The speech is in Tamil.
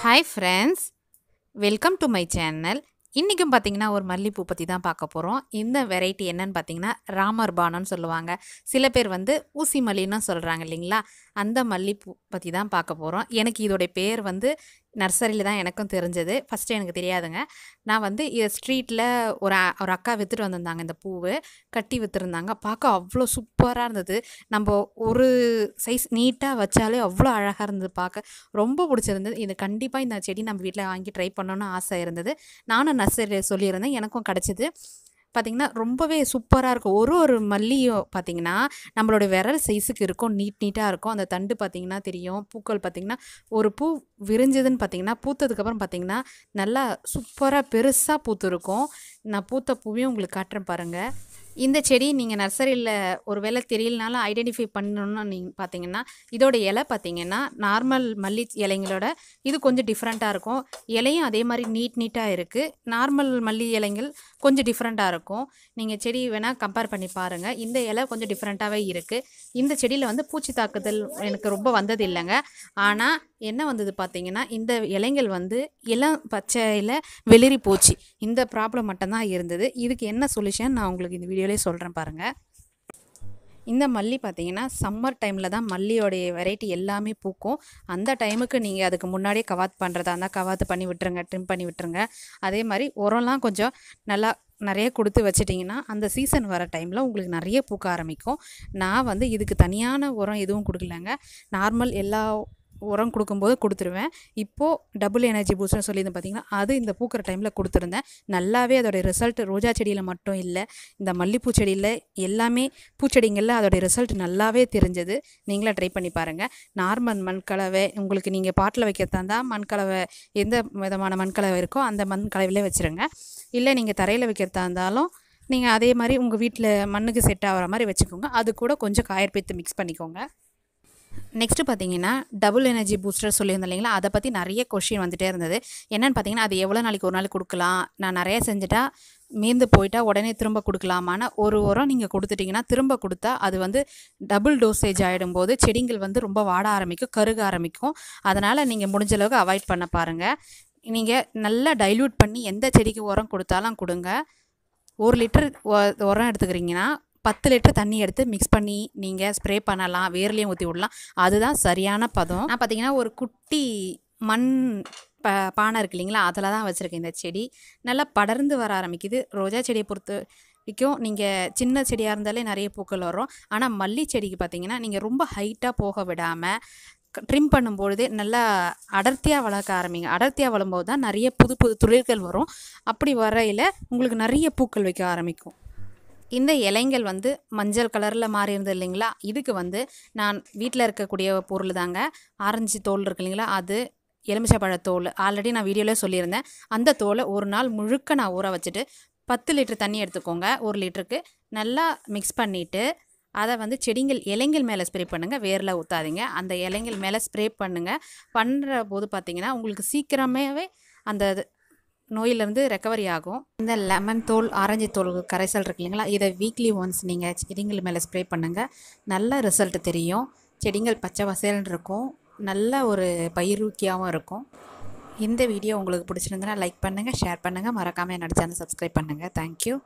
hi friends welcome to my channel இன்றைக்கும் பார்த்தீங்கன்னா ஒரு மல்லிப்பூ பற்றி தான் பார்க்க போகிறோம் இந்த வெரைட்டி என்னன்னு ராமர் ராமர்பானம்னு சொல்லுவாங்க சில பேர் வந்து ஊசி மல்லின்னு சொல்கிறாங்க இல்லைங்களா அந்த மல்லிப்பூ பற்றி தான் பார்க்க போகிறோம் எனக்கு இதோடைய பேர் வந்து நர்சரியில் தான் எனக்கும் தெரிஞ்சது ஃபஸ்ட்டு எனக்கு தெரியாதுங்க நான் வந்து ஸ்ட்ரீட்டில் ஒரு ஒரு அக்கா விற்றுட்டு வந்திருந்தாங்க இந்த பூவு கட்டி விற்றுருந்தாங்க பார்க்க அவ்வளோ சூப்பராக இருந்தது நம்ம ஒரு சைஸ் நீட்டாக வச்சாலே அவ்வளோ அழகாக இருந்தது பார்க்க ரொம்ப பிடிச்சிருந்தது இது கண்டிப்பாக இந்த செடி நம்ம வீட்டில் வாங்கி ட்ரை பண்ணணும்னு ஆசை இருந்தது நானும் நர்சரியில் சொல்லியிருந்தேன் எனக்கும் கிடச்சிது பார்த்திங்கன்னா ரொம்பவே சூப்பராக இருக்கும் ஒரு ஒரு மல்லியும் பார்த்திங்கன்னா நம்மளோட விரல் சைஸுக்கு இருக்கும் நீட் நீட்டாக இருக்கும் அந்த தண்டு பார்த்திங்கன்னா தெரியும் பூக்கள் பார்த்திங்கன்னா ஒரு பூ விரிஞ்சதுன்னு பார்த்திங்கன்னா பூத்ததுக்கப்புறம் பார்த்திங்கன்னா நல்லா சூப்பராக பெருசாக பூத்துருக்கும் நான் பூத்த பூவையும் உங்களுக்கு காட்டுறேன் பாருங்கள் இந்த செடி நீங்கள் நர்சரியில் ஒரு வேளை தெரியலனாலும் ஐடென்டிஃபை பண்ணணும்னு நீங்கள் பார்த்தீங்கன்னா இதோட இலை பார்த்தீங்கன்னா நார்மல் மல்லி இலைங்களோட இது கொஞ்சம் டிஃப்ரெண்ட்டாக இருக்கும் இலையும் அதே மாதிரி நீட் நீட்டாக இருக்குது நார்மல் மல்லி இலைங்கள் கொஞ்சம் டிஃப்ரெண்ட்டாக இருக்கும் நீங்கள் செடி வேணால் கம்பேர் பண்ணி பாருங்கள் இந்த இலை கொஞ்சம் டிஃப்ரெண்ட்டாகவே இருக்குது இந்த செடியில் வந்து பூச்சி தாக்குதல் எனக்கு ரொம்ப வந்தது இல்லைங்க ஆனால் என்ன வந்தது பார்த்தீங்கன்னா இந்த இலைங்கள் வந்து இளம் பச்சையில் வெளிரி போச்சு இந்த ப்ராப்ளம் மட்டும்தான் இருந்தது இதுக்கு என்ன சொல்யூஷன் நான் உங்களுக்கு இந்த வீடியோலேயே சொல்கிறேன் பாருங்கள் இந்த மல்லி பார்த்தீங்கன்னா சம்மர் டைமில் தான் மல்லியோடைய வெரைட்டி எல்லாமே பூக்கும் அந்த டைமுக்கு நீங்கள் அதுக்கு முன்னாடியே கவாத் பண்ணுறதா இருந்தால் கவாத்து பண்ணி விட்டுருங்க ட்ரிம் பண்ணி விட்டுருங்க அதே மாதிரி உரம்லாம் கொஞ்சம் நல்லா நிறைய கொடுத்து வச்சிட்டிங்கன்னா அந்த சீசன் வர டைமில் உங்களுக்கு நிறைய பூக்க ஆரம்பிக்கும் நான் வந்து இதுக்கு தனியான உரம் எதுவும் கொடுக்கலங்க நார்மல் எல்லா உரம் கொடுக்கும்போது கொடுத்துருவேன் இப்போது டபுள் எனர்ஜி பூஸ்ட்னு சொல்லியிருந்தேன் பார்த்தீங்கன்னா அது இந்த பூக்கிற டைமில் கொடுத்துருந்தேன் நல்லாவே அதோடைய ரிசல்ட் ரோஜா செடியில் மட்டும் இல்லை இந்த மல்லிப்பூ செடியில் எல்லாமே பூச்செடிங்களில் அதோடைய ரிசல்ட் நல்லாவே தெரிஞ்சது நீங்களாக ட்ரை பண்ணி பாருங்கள் நார்மல் மண் கலவை உங்களுக்கு நீங்கள் பாட்டில் வைக்கிறதா இருந்தால் மண் கலவை எந்த விதமான மண் கலவை இருக்கோ அந்த மண் கலவையிலே வச்சுருங்க இல்லை நீங்கள் தரையில் வைக்கிறதா இருந்தாலும் நீங்கள் அதே மாதிரி உங்கள் வீட்டில் மண்ணுக்கு செட் ஆகிற மாதிரி வச்சுக்கோங்க அது கூட கொஞ்சம் காயற்பேத்து மிக்ஸ் பண்ணிக்கோங்க நெக்ஸ்ட்டு பார்த்தீங்கன்னா டபுள் எனர்ஜி பூஸ்டர் சொல்லியிருந்தோம் இல்லைங்களா அதை பற்றி நிறைய கொஷின் வந்துகிட்டே இருந்தது என்னென்னு பார்த்தீங்கன்னா அது எவ்வளோ நாளைக்கு ஒரு நாள் கொடுக்கலாம் நான் நிறையா செஞ்சுட்டா மீந்து போயிட்டா உடனே திரும்ப கொடுக்கலாமான்னு ஒரு உரம் நீங்கள் கொடுத்துட்டிங்கன்னா திரும்ப கொடுத்தா அது வந்து டபுள் டோசேஜ் ஆகிடும்போது செடிங்கள் வந்து ரொம்ப வாட ஆரம்பிக்கும் கருக ஆரம்பிக்கும் அதனால் நீங்கள் முடிஞ்சளவுக்கு அவாய்ட் பண்ண பாருங்கள் நீங்கள் நல்லா டைல்யூட் பண்ணி எந்த செடிக்கு உரம் கொடுத்தாலும் கொடுங்க ஒரு லிட்டர் உரம் எடுத்துக்கிறீங்கன்னா பத்து லிட்டர் தண்ணி எடுத்து மிக்ஸ் பண்ணி நீங்கள் ஸ்ப்ரே பண்ணலாம் வேர்லேயும் ஊற்றி விடலாம் அதுதான் சரியான பதம் நான் பார்த்தீங்கன்னா ஒரு குட்டி மண் ப பானை இருக்கு இல்லைங்களா அதில் தான் வச்சுருக்கேன் இந்த செடி நல்லா படர்ந்து வர ஆரம்பிக்குது ரோஜா செடியை பொறுத்து வரைக்கும் நீங்கள் சின்ன செடியாக இருந்தாலே நிறைய பூக்கள் வரும் ஆனால் மல்லி செடிக்கு பார்த்தீங்கன்னா நீங்கள் ரொம்ப ஹைட்டாக போக விடாமல் ட்ரிம் பண்ணும்பொழுதே நல்லா அடர்த்தியாக வளர்க்க ஆரம்பிங்க அடர்த்தியாக வளரும்போது தான் நிறைய புது புது தொழில்கள் வரும் அப்படி வரையில் உங்களுக்கு நிறைய பூக்கள் வைக்க ஆரம்பிக்கும் இந்த இலைங்கள் வந்து மஞ்சள் கலரில் மாறி இருந்தது இல்லைங்களா இதுக்கு வந்து நான் வீட்டில் இருக்கக்கூடிய பொருள் தாங்க ஆரஞ்சு தோல் இருக்கு இல்லைங்களா அது எலுமிச்சைப்பழ தோல் ஆல்ரெடி நான் வீடியோவில் சொல்லியிருந்தேன் அந்த தோலை ஒரு நாள் முழுக்க நான் ஊற வச்சுட்டு பத்து லிட்டர் தண்ணி எடுத்துக்கோங்க ஒரு லிட்டருக்கு நல்லா மிக்ஸ் பண்ணிவிட்டு அதை வந்து செடிங்கள் இலைங்கள் மேலே ஸ்ப்ரே பண்ணுங்கள் வேரில் ஊற்றாதீங்க அந்த இலைங்கள் மேலே ஸ்ப்ரே பண்ணுங்கள் பண்ணுற போது பார்த்திங்கன்னா உங்களுக்கு சீக்கிரமாகவே அந்த நோயிலிருந்து ரெக்கவரி ஆகும் இந்த லெமன் தோல் ஆரஞ்சு தோல் கரைசல் இருக்கு இல்லைங்களா இதை வீக்லி ஒன்ஸ் நீங்கள் செடிங்கள் மேலே ஸ்ப்ரே பண்ணுங்கள் நல்ல ரிசல்ட் தெரியும் செடிங்கள் பச்சை வசேல்னு இருக்கும் நல்ல ஒரு பயிரூக்கியாகவும் இருக்கும் இந்த வீடியோ உங்களுக்கு பிடிச்சிருந்தனா லைக் பண்ணுங்கள் ஷேர் பண்ணுங்கள் மறக்காமல் என்னோட சேனல் சப்ஸ்கிரைப் பண்ணுங்கள் தேங்க்யூ